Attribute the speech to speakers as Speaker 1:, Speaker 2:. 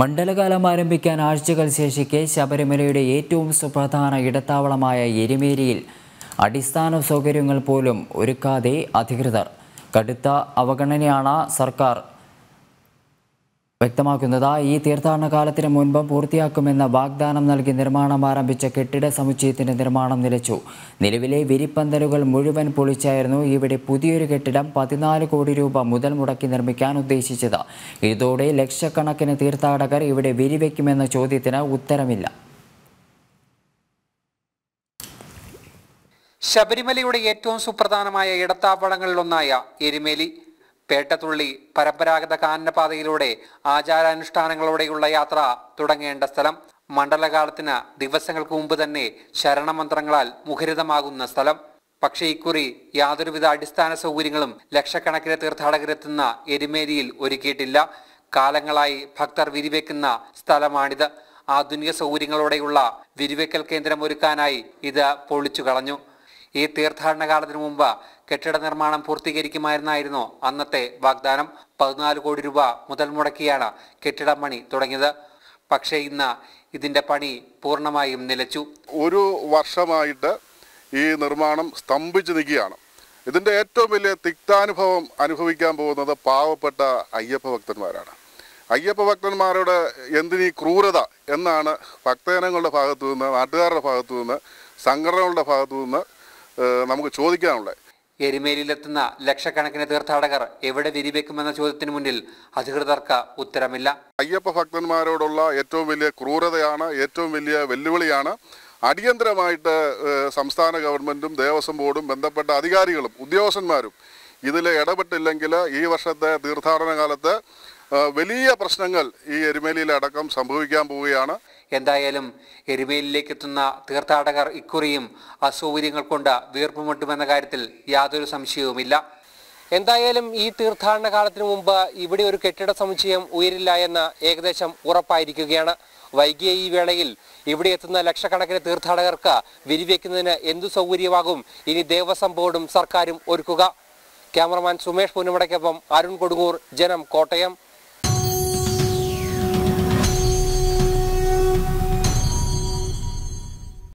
Speaker 1: മണ്ഡലകാലം ആരംഭിക്കാൻ ആഴ്ചകൾ ശേഷിക്കെ ശബരിമലയുടെ ഏറ്റവും സുപ്രധാന ഇടത്താവളമായ എരിമേരിയിൽ അടിസ്ഥാന സൗകര്യങ്ങൾ പോലും ഒരുക്കാതെ അധികൃതർ കടുത്ത അവഗണനയാണ് സർക്കാർ വ്യക്തമാക്കുന്നത് ഈ തീർത്ഥാടന കാലത്തിന് മുൻപും പൂർത്തിയാക്കുമെന്ന വാഗ്ദാനം നൽകി നിർമ്മാണം ആരംഭിച്ച കെട്ടിട സമുച്ചയത്തിന്റെ നിർമ്മാണം നിലച്ചു നിലവിലെ വിരിപ്പന്തലുകൾ മുഴുവൻ പൊളിച്ചായിരുന്നു ഇവിടെ പുതിയൊരു കെട്ടിടം പതിനാല് കോടി രൂപ മുതൽ മുടക്കി നിർമ്മിക്കാൻ ഉദ്ദേശിച്ചത് ഇതോടെ ലക്ഷക്കണക്കിന് തീർത്ഥാടകർ ഇവിടെ വിരിവെക്കുമെന്ന ചോദ്യത്തിന് ഉത്തരമില്ല
Speaker 2: ശബരിമലയുടെ ഏറ്റവും സുപ്രധാനമായ ഇടത്താവളങ്ങളിലൊന്നായ എരുമേലി പേട്ടതുള്ളി പരമ്പരാഗത കാനനപാതയിലൂടെ ആചാരാനുഷ്ഠാനങ്ങളോടെയുള്ള യാത്ര തുടങ്ങേണ്ട സ്ഥലം മണ്ഡലകാലത്തിന് ദിവസങ്ങൾക്ക് മുമ്പ് തന്നെ ശരണമന്ത്രങ്ങളാൽ മുഖരിതമാകുന്ന സ്ഥലം പക്ഷേ ഇക്കുറി യാതൊരുവിധ അടിസ്ഥാന സൗകര്യങ്ങളും ലക്ഷക്കണക്കിന് തീർത്ഥാടകരെത്തുന്ന എരുമേലിയിൽ ഒരുക്കിയിട്ടില്ല കാലങ്ങളായി ഭക്തർ വിരിവെക്കുന്ന സ്ഥലമാണിത് ആധുനിക സൗകര്യങ്ങളോടെയുള്ള വിരിവെക്കൽ കേന്ദ്രം ഒരുക്കാനായി ഇത് പൊളിച്ചു കളഞ്ഞു ഈ തീർത്ഥാടന കാലത്തിനു മുമ്പ് കെട്ടിട നിർമ്മാണം പൂർത്തീകരിക്കുമായിരുന്നായിരുന്നു അന്നത്തെ വാഗ്ദാനം പതിനാല് കോടി രൂപ മുതൽ മുടക്കിയാണ് കെട്ടിട പണി തുടങ്ങിയത് പക്ഷേ ഇന്ന് ഇതിന്റെ പണി പൂർണ്ണമായും നിലച്ചു ഒരു
Speaker 3: വർഷമായിട്ട് ഈ നിർമ്മാണം സ്തംഭിച്ചു നിൽക്കുകയാണ് ഇതിൻ്റെ ഏറ്റവും വലിയ തിക്താനുഭവം അനുഭവിക്കാൻ പോകുന്നത് പാവപ്പെട്ട അയ്യപ്പ ഭക്തന്മാരാണ് അയ്യപ്പ ഭക്തന്മാരുടെ എന്തിനീ ക്രൂരത എന്നാണ് ഭക്തജനങ്ങളുടെ ഭാഗത്തു നിന്ന് നാട്ടുകാരുടെ ഭാഗത്തു നിന്ന്
Speaker 2: സംഘടനകളുടെ ഭാഗത്തു നിന്ന് നമുക്ക് ചോദിക്കാനുള്ളത് എരുമേലിയിലെത്തുന്ന ലക്ഷക്കണക്കിന് തീർത്ഥാടകർ എവിടെ വിരിവെക്കുമെന്ന ചോദ്യത്തിന് മുന്നിൽ അധികൃതർക്ക് ഉത്തരമില്ല അയ്യപ്പ
Speaker 3: ഭക്തന്മാരോടുള്ള ഏറ്റവും വലിയ ക്രൂരതയാണ് ഏറ്റവും വലിയ വെല്ലുവിളിയാണ് അടിയന്തരമായിട്ട് സംസ്ഥാന ഗവൺമെന്റും ദേവസ്വം ബോർഡും ബന്ധപ്പെട്ട അധികാരികളും ഉദ്യോഗസ്ഥന്മാരും ഇതിൽ ഇടപെട്ടില്ലെങ്കിൽ ഈ വർഷത്തെ തീർത്ഥാടന കാലത്ത് വലിയ പ്രശ്നങ്ങൾ ഈ
Speaker 2: എരുമേലിയിലടക്കം സംഭവിക്കാൻ പോവുകയാണ് എന്തായാലും എരുമേലിയിലേക്ക് എത്തുന്ന തീർത്ഥാടകർ ഇക്കുറിയും അസൗകര്യങ്ങൾ കൊണ്ട് വീർപ്പുമുട്ടുമെന്ന കാര്യത്തിൽ യാതൊരു സംശയവുമില്ല എന്തായാലും ഈ തീർത്ഥാടന കാലത്തിന് മുമ്പ് ഇവിടെ ഒരു കെട്ടിട സമുച്ചയം ഉയരില്ല എന്ന് ഏകദേശം ഉറപ്പായിരിക്കുകയാണ് വൈകിയ ഈ വേളയിൽ ഇവിടെ എത്തുന്ന ലക്ഷക്കണക്കിന് തീർത്ഥാടകർക്ക് വിരിവെക്കുന്നതിന് എന്തു സൗകര്യമാകും ഇനി ദേവസ്വം ബോർഡും സർക്കാരും ഒരുക്കുക ക്യാമറമാൻ സുമേഷ് പൊന്നുമടയ്ക്കൊപ്പം അരുൺ കൊടുങ്ങൂർ ജനം കോട്ടയം